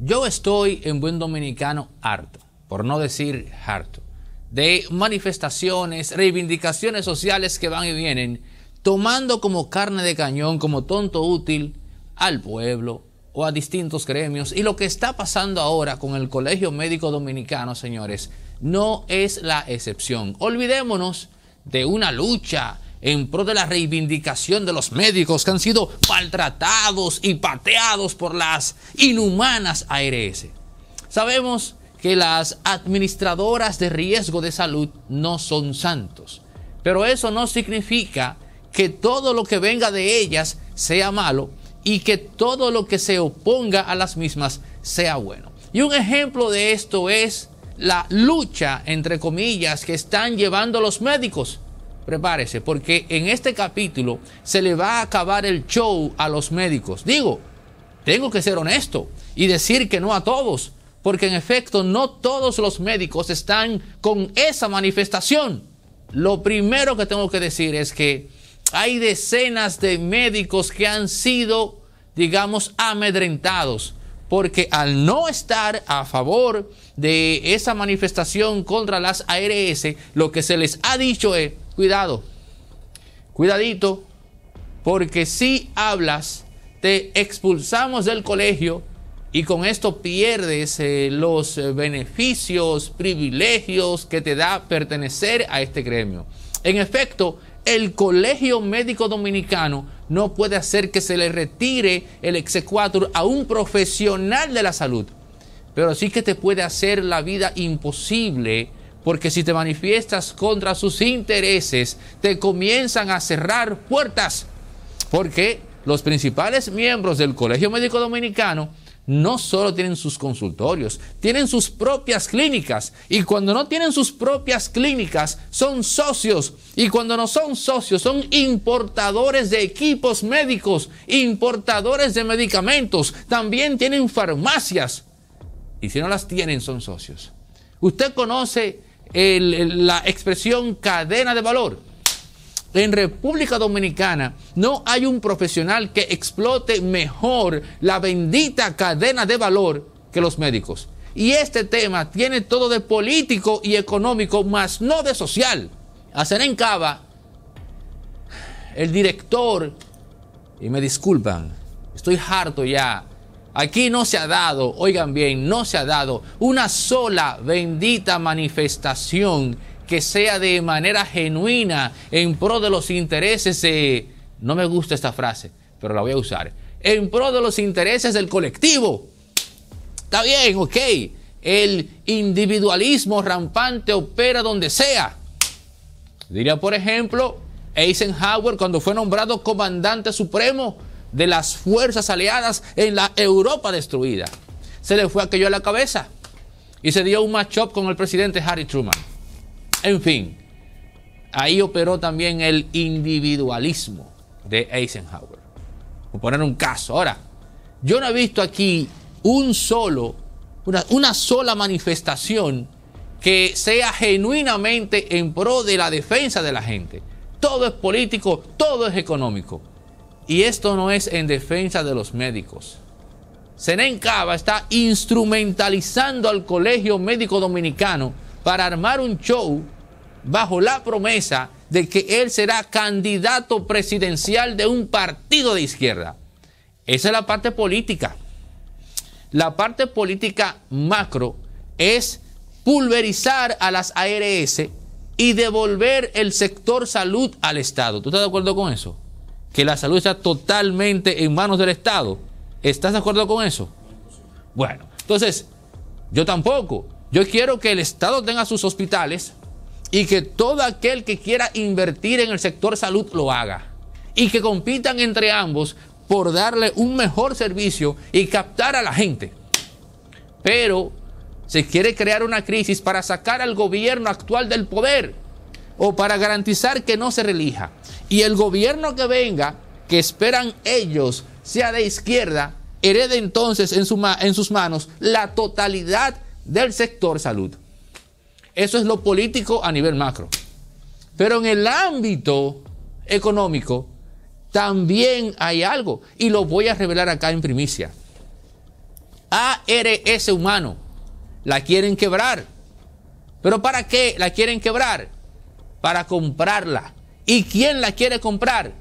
Yo estoy en buen dominicano harto, por no decir harto, de manifestaciones, reivindicaciones sociales que van y vienen, tomando como carne de cañón, como tonto útil al pueblo o a distintos gremios. Y lo que está pasando ahora con el Colegio Médico Dominicano, señores, no es la excepción. Olvidémonos de una lucha en pro de la reivindicación de los médicos que han sido maltratados y pateados por las inhumanas ARS. Sabemos que las administradoras de riesgo de salud no son santos, pero eso no significa que todo lo que venga de ellas sea malo y que todo lo que se oponga a las mismas sea bueno. Y un ejemplo de esto es la lucha, entre comillas, que están llevando los médicos prepárese, porque en este capítulo se le va a acabar el show a los médicos. Digo, tengo que ser honesto y decir que no a todos, porque en efecto no todos los médicos están con esa manifestación. Lo primero que tengo que decir es que hay decenas de médicos que han sido, digamos, amedrentados, porque al no estar a favor de esa manifestación contra las ARS, lo que se les ha dicho es, cuidado, cuidadito, porque si hablas, te expulsamos del colegio y con esto pierdes eh, los eh, beneficios, privilegios que te da pertenecer a este gremio. En efecto, el Colegio Médico Dominicano no puede hacer que se le retire el exequatur a un profesional de la salud, pero sí que te puede hacer la vida imposible porque si te manifiestas contra sus intereses, te comienzan a cerrar puertas, porque los principales miembros del Colegio Médico Dominicano no solo tienen sus consultorios, tienen sus propias clínicas. Y cuando no tienen sus propias clínicas, son socios. Y cuando no son socios, son importadores de equipos médicos, importadores de medicamentos. También tienen farmacias. Y si no las tienen, son socios. Usted conoce la expresión cadena de valor. En República Dominicana no hay un profesional que explote mejor la bendita cadena de valor que los médicos. Y este tema tiene todo de político y económico, más no de social. en Cava, el director, y me disculpan, estoy harto ya Aquí no se ha dado, oigan bien, no se ha dado una sola bendita manifestación que sea de manera genuina en pro de los intereses de... No me gusta esta frase, pero la voy a usar. En pro de los intereses del colectivo. Está bien, ok. El individualismo rampante opera donde sea. Diría, por ejemplo, Eisenhower cuando fue nombrado comandante supremo de las fuerzas aliadas en la Europa destruida. Se le fue aquello a la cabeza y se dio un match-up con el presidente Harry Truman. En fin, ahí operó también el individualismo de Eisenhower. Por poner un caso. Ahora, yo no he visto aquí un solo, una, una sola manifestación que sea genuinamente en pro de la defensa de la gente. Todo es político, todo es económico. Y esto no es en defensa de los médicos. Senén Cava está instrumentalizando al Colegio Médico Dominicano para armar un show bajo la promesa de que él será candidato presidencial de un partido de izquierda. Esa es la parte política. La parte política macro es pulverizar a las ARS y devolver el sector salud al Estado. ¿Tú estás de acuerdo con eso? que la salud está totalmente en manos del Estado. ¿Estás de acuerdo con eso? Bueno, entonces, yo tampoco. Yo quiero que el Estado tenga sus hospitales y que todo aquel que quiera invertir en el sector salud lo haga. Y que compitan entre ambos por darle un mejor servicio y captar a la gente. Pero se quiere crear una crisis para sacar al gobierno actual del poder o para garantizar que no se relija. Y el gobierno que venga, que esperan ellos, sea de izquierda, herede entonces en, su en sus manos la totalidad del sector salud. Eso es lo político a nivel macro. Pero en el ámbito económico también hay algo y lo voy a revelar acá en primicia. ARS humano. La quieren quebrar. ¿Pero para qué la quieren quebrar? para comprarla. ¿Y quién la quiere comprar?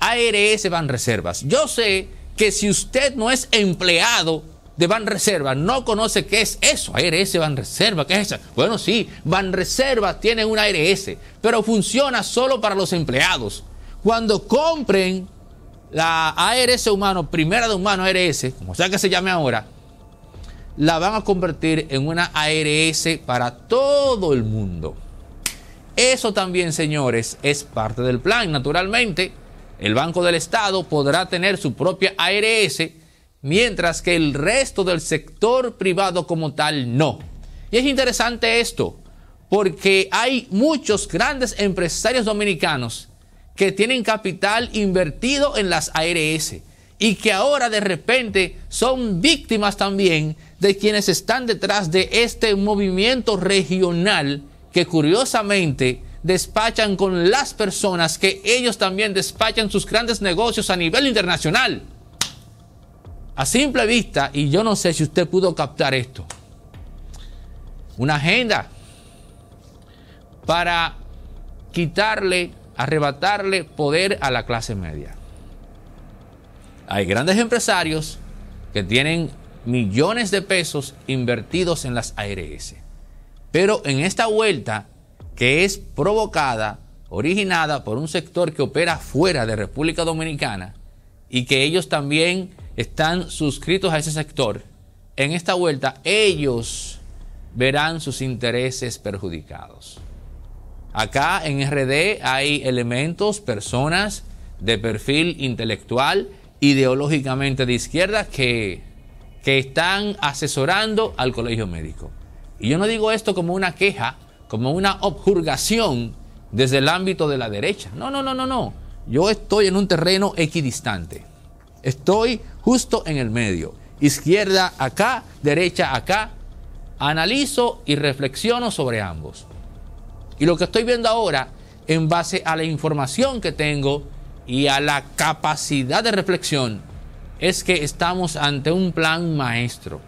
ARS Banreservas. Yo sé que si usted no es empleado de Banreservas, no conoce qué es eso, ARS Banreservas, ¿qué es eso? Bueno, sí, Banreservas tiene un ARS, pero funciona solo para los empleados. Cuando compren la ARS humano, primera de humano ARS, como sea que se llame ahora, la van a convertir en una ARS para todo el mundo. Eso también, señores, es parte del plan. Naturalmente, el Banco del Estado podrá tener su propia ARS, mientras que el resto del sector privado como tal no. Y es interesante esto, porque hay muchos grandes empresarios dominicanos que tienen capital invertido en las ARS y que ahora de repente son víctimas también de quienes están detrás de este movimiento regional que curiosamente despachan con las personas que ellos también despachan sus grandes negocios a nivel internacional. A simple vista, y yo no sé si usted pudo captar esto, una agenda para quitarle, arrebatarle poder a la clase media. Hay grandes empresarios que tienen millones de pesos invertidos en las ARS. Pero en esta vuelta, que es provocada, originada por un sector que opera fuera de República Dominicana y que ellos también están suscritos a ese sector, en esta vuelta ellos verán sus intereses perjudicados. Acá en RD hay elementos, personas de perfil intelectual, ideológicamente de izquierda, que, que están asesorando al colegio médico. Y yo no digo esto como una queja, como una objurgación desde el ámbito de la derecha. No, no, no, no, no. Yo estoy en un terreno equidistante. Estoy justo en el medio. Izquierda acá, derecha acá. Analizo y reflexiono sobre ambos. Y lo que estoy viendo ahora, en base a la información que tengo y a la capacidad de reflexión, es que estamos ante un plan maestro.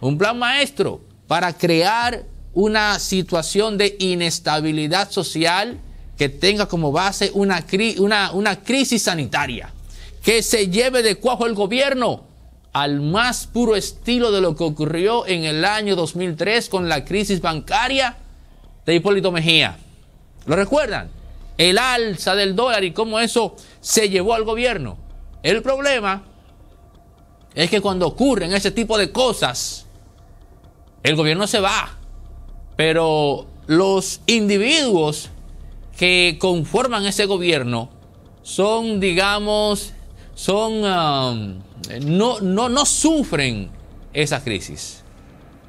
Un plan maestro para crear una situación de inestabilidad social que tenga como base una, una, una crisis sanitaria, que se lleve de cuajo el gobierno al más puro estilo de lo que ocurrió en el año 2003 con la crisis bancaria de Hipólito Mejía. ¿Lo recuerdan? El alza del dólar y cómo eso se llevó al gobierno. El problema es que cuando ocurren ese tipo de cosas, el gobierno se va, pero los individuos que conforman ese gobierno son, digamos, son, um, no, no, no sufren esa crisis.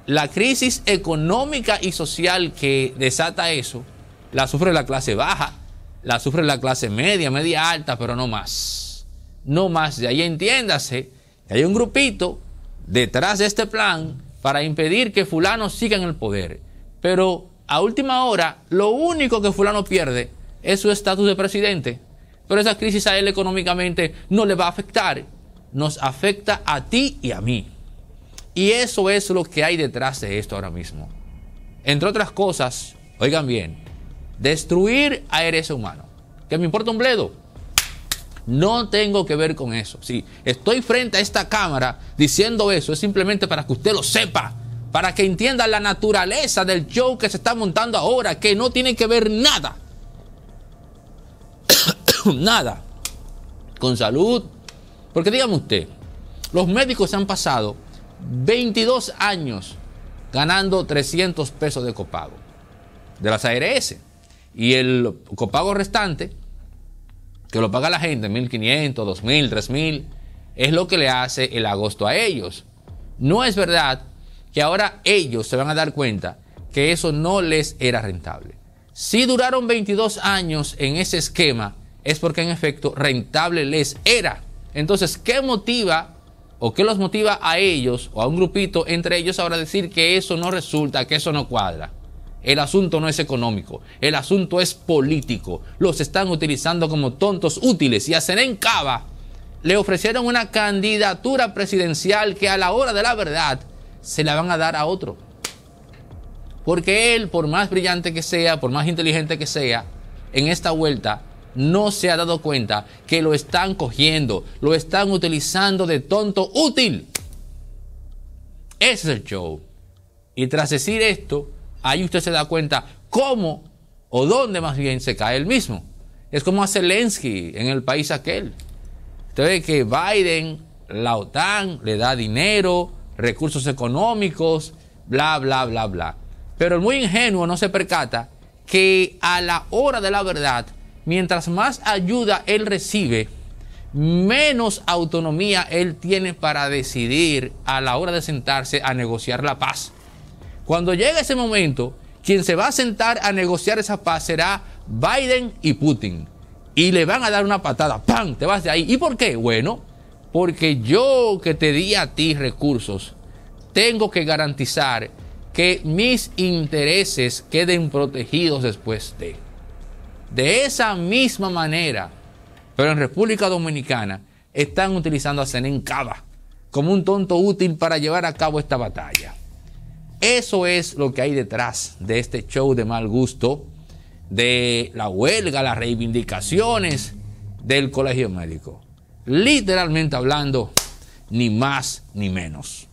La crisis económica y social que desata eso, la sufre la clase baja, la sufre la clase media, media alta, pero no más. No más. De ahí entiéndase, hay un grupito detrás de este plan para impedir que fulano siga en el poder. Pero a última hora, lo único que fulano pierde es su estatus de presidente. Pero esa crisis a él económicamente no le va a afectar. Nos afecta a ti y a mí. Y eso es lo que hay detrás de esto ahora mismo. Entre otras cosas, oigan bien, destruir a eres humano. ¿Que me importa un bledo? No tengo que ver con eso. Si estoy frente a esta cámara diciendo eso, es simplemente para que usted lo sepa, para que entienda la naturaleza del show que se está montando ahora, que no tiene que ver nada. nada. Con salud. Porque dígame usted, los médicos han pasado 22 años ganando 300 pesos de copago de las ARS. Y el copago restante que lo paga la gente, 1.500, 2.000, 3.000, es lo que le hace el agosto a ellos. No es verdad que ahora ellos se van a dar cuenta que eso no les era rentable. Si duraron 22 años en ese esquema, es porque en efecto rentable les era. Entonces, ¿qué motiva o qué los motiva a ellos o a un grupito entre ellos ahora decir que eso no resulta, que eso no cuadra? El asunto no es económico, el asunto es político. Los están utilizando como tontos útiles y a en Cava le ofrecieron una candidatura presidencial que a la hora de la verdad se la van a dar a otro. Porque él, por más brillante que sea, por más inteligente que sea, en esta vuelta no se ha dado cuenta que lo están cogiendo, lo están utilizando de tonto útil. Ese es el show. Y tras decir esto, ahí usted se da cuenta cómo o dónde más bien se cae el mismo. Es como a Zelensky en el país aquel. Usted ve que Biden, la OTAN, le da dinero, recursos económicos, bla, bla, bla, bla. Pero el muy ingenuo no se percata que a la hora de la verdad, mientras más ayuda él recibe, menos autonomía él tiene para decidir a la hora de sentarse a negociar la paz. Cuando llegue ese momento, quien se va a sentar a negociar esa paz será Biden y Putin. Y le van a dar una patada, ¡pam! Te vas de ahí. ¿Y por qué? Bueno, porque yo que te di a ti recursos, tengo que garantizar que mis intereses queden protegidos después de. De esa misma manera, pero en República Dominicana están utilizando a Senén Cava como un tonto útil para llevar a cabo esta batalla. Eso es lo que hay detrás de este show de mal gusto, de la huelga, las reivindicaciones del colegio médico. Literalmente hablando, ni más ni menos.